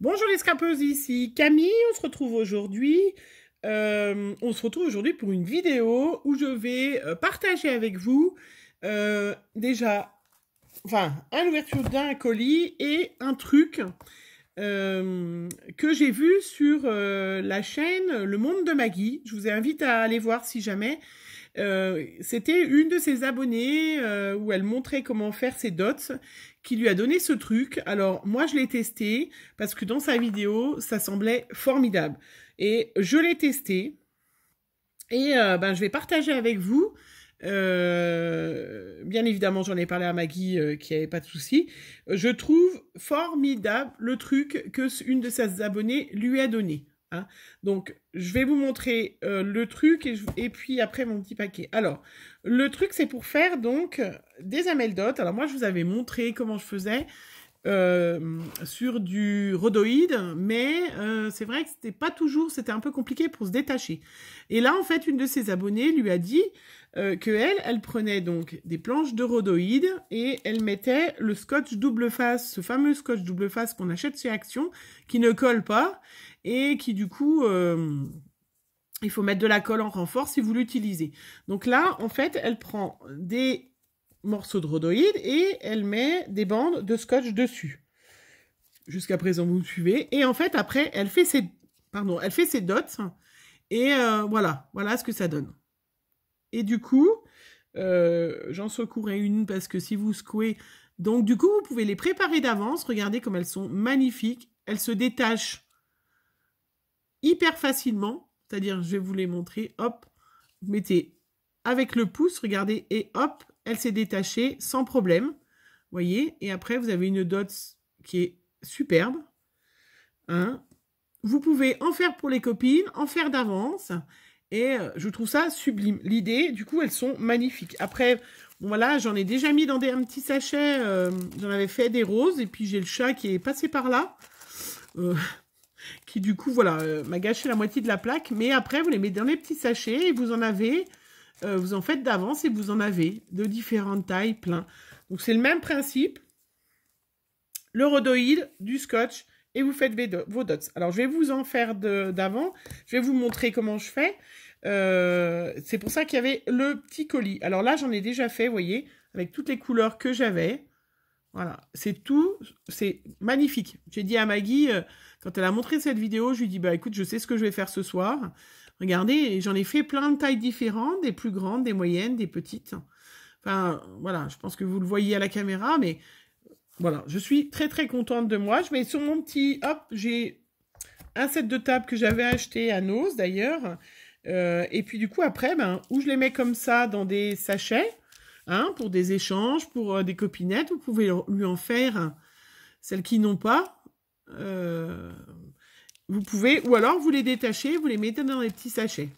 Bonjour les scrapeuses, ici Camille, on se retrouve aujourd'hui. Euh, on se retrouve aujourd'hui pour une vidéo où je vais euh, partager avec vous euh, déjà, enfin, un ouverture d'un colis et un truc euh, que j'ai vu sur euh, la chaîne Le Monde de Maggie. Je vous invite à aller voir si jamais. Euh, c'était une de ses abonnées où elle montrait comment faire ses dots qui lui a donné ce truc. Alors moi je l'ai testé parce que dans sa vidéo ça semblait formidable. Et je l'ai testé et ben, je vais partager avec vous bien évidemment, j'en ai parlé à Maggie, qui n'avait pas de souci. Je trouve formidable le truc que une de ses abonnées lui a donné. Hein. Donc, je vais vous montrer euh, le truc et, et, puis après mon petit paquet. Alors, le truc, c'est pour faire donc euh, des ameldotes. Alors, moi, je vous avais montré comment je faisais. Euh, sur du rhodoïde, mais euh, c'est vrai que c'était pas toujours, c'était un peu compliqué pour se détacher. Et là, en fait, une de ses abonnées lui a dit euh, que elle, elle prenait donc des planches de rhodoïde et elle mettait le scotch double face, ce fameux scotch double face qu'on achète chez Action, qui ne colle pas et qui du coup euh, il faut mettre de la colle en renfort si vous l'utilisez. Donc là, en fait, elle prend des morceaux de rhodoïde et elle met des bandes de scotch dessus. Jusqu'à présent, vous me suivez. Et en fait, après, elle fait ses, pardon, elle fait ses dots. Et euh, voilà, voilà ce que ça donne. Et du coup, euh, j'en secouerai une parce que si vous secouez... Donc du coup, vous pouvez les préparer d'avance. Regardez comme elles sont magnifiques. Elles se détachent hyper facilement. C'est-à-dire, je vais vous les montrer. Hop, vous mettez avec le pouce, regardez, et hop, elle s'est détachée sans problème. Voyez Et après, vous avez une dot qui est superbe. Hein. vous pouvez en faire pour les copines, en faire d'avance. Et euh, je trouve ça sublime. L'idée, du coup, elles sont magnifiques. Après, voilà, j'en ai déjà mis dans des, petits sachets. Euh, j'en avais fait des roses. Et puis, j'ai le chat qui est passé par là. Euh, qui, du coup, voilà, m'a gâché la moitié de la plaque. Mais après, vous les mettez dans les petits sachets. Et vous en avez euh, vous en faites d'avance et vous en avez de différentes tailles plein. Donc c'est le même principe, le rhodoïde, du scotch et vous faites vos dots. Alors je vais vous en faire d'avant, je vais vous montrer comment je fais. Euh, c'est pour ça qu'il y avait le petit colis. Alors là j'en ai déjà fait, vous voyez, avec toutes les couleurs que j'avais. Voilà, c'est tout, c'est magnifique. J'ai dit à Maggie, euh, quand elle a montré cette vidéo, je lui ai dit, bah écoute, je sais ce que je vais faire ce soir. Regardez, j'en ai fait plein de tailles différentes, des plus grandes, des moyennes, des petites. Enfin, voilà, je pense que vous le voyez à la caméra, mais voilà, je suis très très contente de moi. Je mets sur mon petit, hop, j'ai un set de table que j'avais acheté à NOS d'ailleurs. Euh, et puis du coup, après, ben, où je les mets comme ça dans des sachets, hein, pour des échanges, pour euh, des copinettes, vous pouvez lui en faire celles qui n'ont pas. Euh, vous pouvez, ou alors vous les détachez, vous les mettez dans des petits sachets.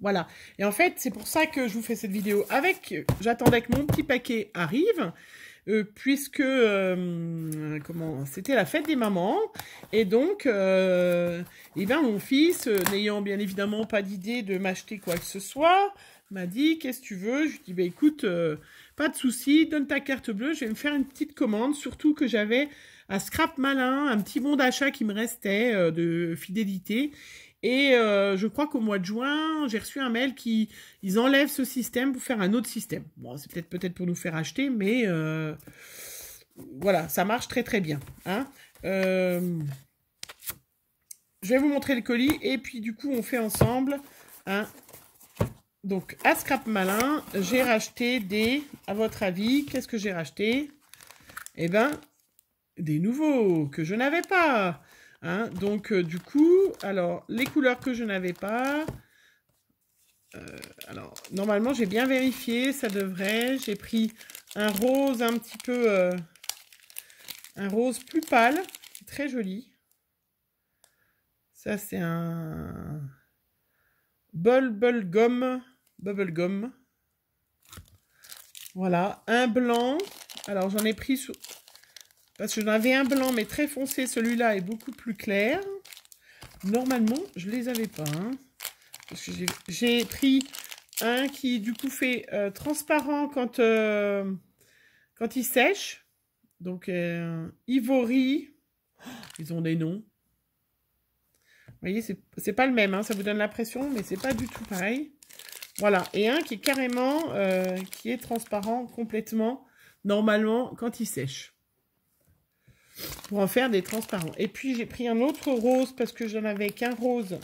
Voilà. Et en fait, c'est pour ça que je vous fais cette vidéo avec. J'attendais que mon petit paquet arrive. Euh, puisque euh, comment c'était la fête des mamans et donc euh, eh ben mon fils n'ayant bien évidemment pas d'idée de m'acheter quoi que ce soit m'a dit qu'est-ce que tu veux je lui dis bah écoute pas de souci donne ta carte bleue je vais me faire une petite commande surtout que j'avais un scrap malin, un petit bon d'achat qui me restait euh, de fidélité. Et euh, je crois qu'au mois de juin, j'ai reçu un mail qui ils enlèvent ce système pour faire un autre système. Bon, c'est peut-être peut-être pour nous faire acheter, mais euh, voilà, ça marche très très bien. Hein je vais vous montrer le colis et puis du coup on fait ensemble. Hein. Donc à Scrap Malin, j'ai racheté des. À votre avis, qu'est-ce que j'ai racheté Eh ben, des nouveaux que je n'avais pas. Hein. donc, euh, du coup, alors, les couleurs que je n'avais pas. Euh, alors, normalement, j'ai bien vérifié, ça devrait. J'ai pris un rose un petit peu... Euh, un rose plus pâle, très joli. Ça, c'est un... Bubble gum. Bubble gum. Voilà, un blanc. Alors, j'en ai pris... Parce que j'en avais un blanc, mais très foncé. Celui-là est beaucoup plus clair. Normalement, je ne les avais pas. Hein. J'ai pris un qui, du coup, fait euh, transparent quand, euh, quand il sèche. Donc, euh, Ivory. Oh, ils ont des noms. Vous voyez, c'est pas le même. Hein. Ça vous donne l'impression, mais c'est pas du tout pareil. Voilà. Et un qui est carrément, qui est transparent complètement, normalement, quand il sèche pour en faire des transparents. Et puis, j'ai pris un autre rose parce que j'en avais qu'un rose.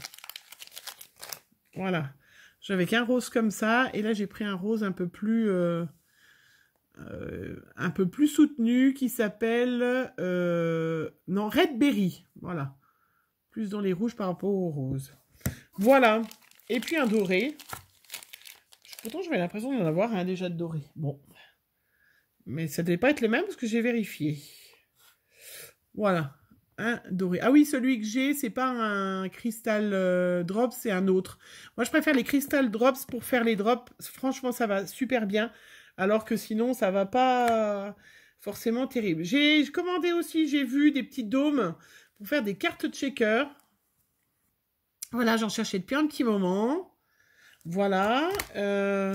Voilà. J'avais qu'un rose comme ça. Et là, j'ai pris un rose un peu plus... Euh, euh, un peu plus soutenu qui s'appelle... Euh, non, Red Berry. Voilà. Plus dans les rouges par rapport aux rose. Voilà. Et puis un doré. Pourtant, j'avais l'impression d'en avoir un hein, déjà de doré. Bon. Mais ça ne devait pas être le même parce que j'ai vérifié. Voilà. Un doré. Ah oui, celui que j'ai, c'est pas un cristal euh, drops, c'est un autre. Moi, je préfère les cristal drops pour faire les drops. Franchement, ça va super bien. Alors que sinon, ça va pas forcément terrible. J'ai commandé aussi, j'ai vu des petits dômes pour faire des cartes checker. Voilà, j'en cherchais depuis un petit moment. Voilà. Euh,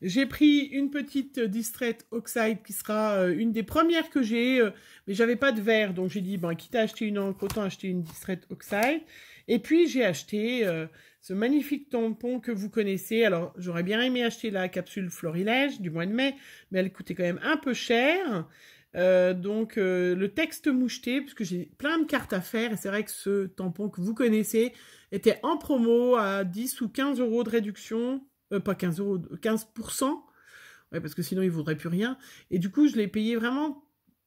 j'ai pris une petite euh, distraite oxide qui sera euh, une des premières que j'ai, euh, mais j'avais pas de verre, donc j'ai dit, ben, quitte à acheter une encre, autant acheter une distraite oxide. Et puis j'ai acheté ce magnifique tampon que vous connaissez. Alors j'aurais bien aimé acheter la capsule florilège du mois de mai, mais elle coûtait quand même un peu cher. donc le texte moucheté, puisque j'ai plein de cartes à faire, et c'est vrai que ce tampon que vous connaissez était en promo à 10 ou 15 euros de réduction euh, pas 15 euros, 15%, ouais, parce que sinon il ne vaudrait plus rien. Et du coup, je l'ai payé vraiment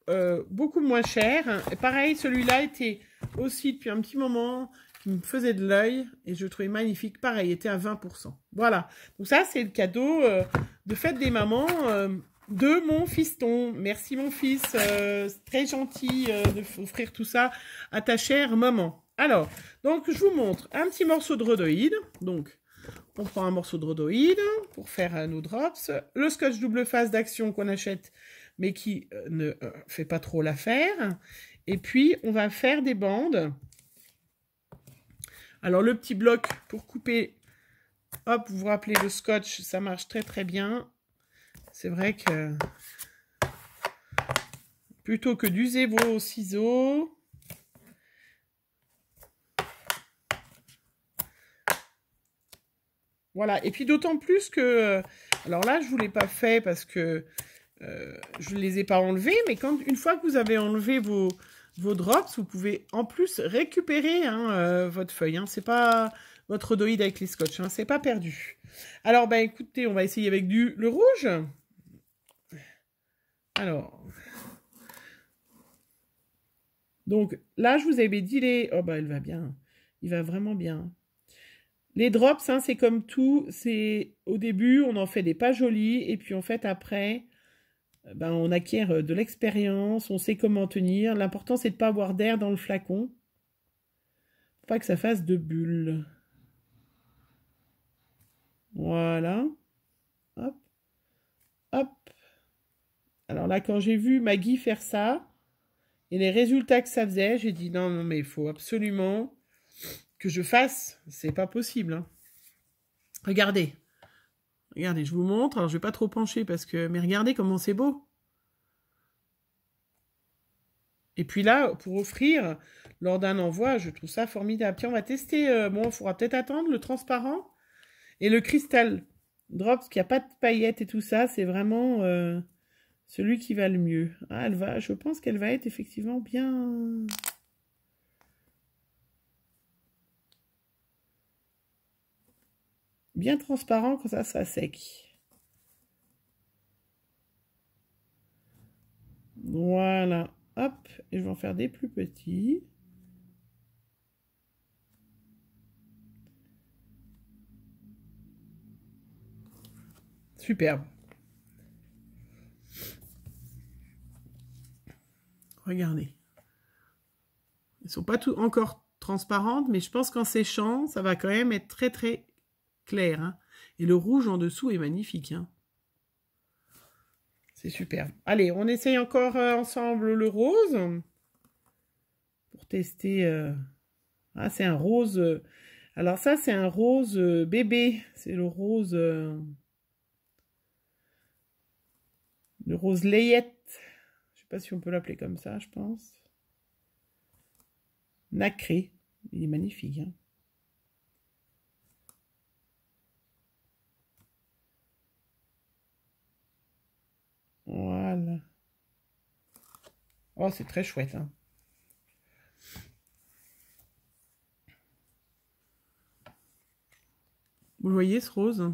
euh, beaucoup moins cher. Et pareil, celui-là était aussi depuis un petit moment, qui me faisait de l'œil et je le trouvais magnifique. Pareil, il était à 20%. Voilà. Donc ça, c'est le cadeau euh, de fête des mamans euh, de mon fiston. Merci mon fils, très gentil de offrir tout ça à ta chère maman. Alors, donc je vous montre un petit morceau de rhodoïde. Donc, on prend un morceau de rhodoïde pour faire nos drops, le scotch double face d'action qu'on achète mais qui euh, ne euh, fait pas trop l'affaire, et puis on va faire des bandes. Alors le petit bloc pour couper, hop, vous vous rappelez le scotch, ça marche très très bien. C'est vrai que plutôt que d'user vos ciseaux, Voilà, et puis d'autant plus que... Euh, alors là, je ne vous l'ai pas fait parce que euh, je ne les ai pas enlevés, mais quand, une fois que vous avez enlevé vos, vos drops, vous pouvez en plus récupérer hein, euh, votre feuille. Hein. C'est pas votre doïde avec les scotch, hein, c'est pas perdu. Alors, ben écoutez, on va essayer avec du le rouge. Alors, donc là, je vous avais dit les... Oh, bah, il va bien. Il va vraiment bien. Les drops, hein, c'est comme tout, c'est au début, on en fait des pas jolis, et puis en fait, après, euh, ben, on acquiert euh, de l'expérience, on sait comment tenir. L'important, c'est de ne pas avoir d'air dans le flacon, faut pas que ça fasse de bulles. Voilà. Hop. Hop. Alors là, quand j'ai vu Maggie faire ça, et les résultats que ça faisait, j'ai dit non, non, mais il faut absolument que je fasse, c'est pas possible. Hein. Regardez. Regardez, je vous montre. Alors, je vais pas trop pencher parce que... Mais regardez comment c'est beau. Et puis là, pour offrir lors d'un envoi, je trouve ça formidable. Puis on va tester, euh, bon, il faudra peut-être attendre le transparent et le cristal drops qui a pas de paillettes et tout ça. C'est vraiment euh, celui qui va le mieux. Ah, elle va, je pense qu'elle va être effectivement bien... bien transparent quand ça sera sec. Voilà, hop, et je vais en faire des plus petits. Superbe. Regardez. Ils sont pas tout, encore transparentes, mais je pense qu'en séchant, ça va quand même être très très clair. Hein. Et le rouge en dessous est magnifique. Hein. C'est superbe. Allez, on essaye encore euh, ensemble le rose. Pour tester. Euh, ah, c'est un rose. Euh, alors ça, c'est un rose bébé. C'est le rose... Le rose layette. Je sais pas si on peut l'appeler comme ça, je pense. Nacré. Il est magnifique. Hein. Oh, c'est très chouette. Hein. Vous voyez ce rose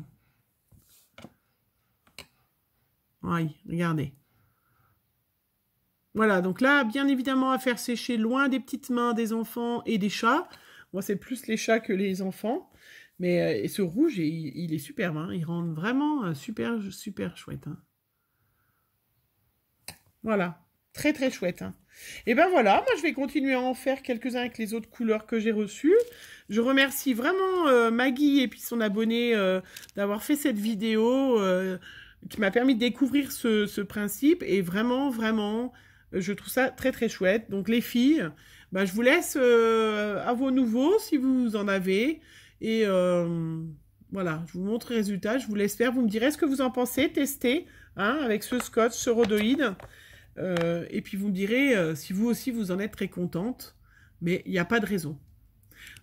Oui, regardez. Voilà, donc là, bien évidemment, à faire sécher loin des petites mains des enfants et des chats. Moi, c'est plus les chats que les enfants. Mais euh, ce rouge, il, est superbe. Hein. Il rend vraiment euh, super, super chouette. Hein. Voilà. Très très chouette. Hein. Et ben voilà, moi je vais continuer à en faire quelques-uns avec les autres couleurs que j'ai reçues. Je remercie vraiment euh, Maggie et puis son abonné euh, d'avoir fait cette vidéo euh, qui m'a permis de découvrir ce, principe. Et vraiment, vraiment, je trouve ça très très chouette. Donc les filles, ben, je vous laisse à vos nouveaux si vous en avez. Et voilà, je vous montre le résultat, je vous laisse Vous me direz ce que vous en pensez, testez hein, avec ce scotch, ce rhodoïde. Euh, et puis vous me direz euh, si vous aussi vous en êtes très contente, mais il n'y a pas de raison.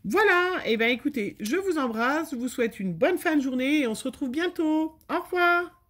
Voilà, et eh bien écoutez, je vous embrasse, je vous souhaite une bonne fin de journée et on se retrouve bientôt. Au revoir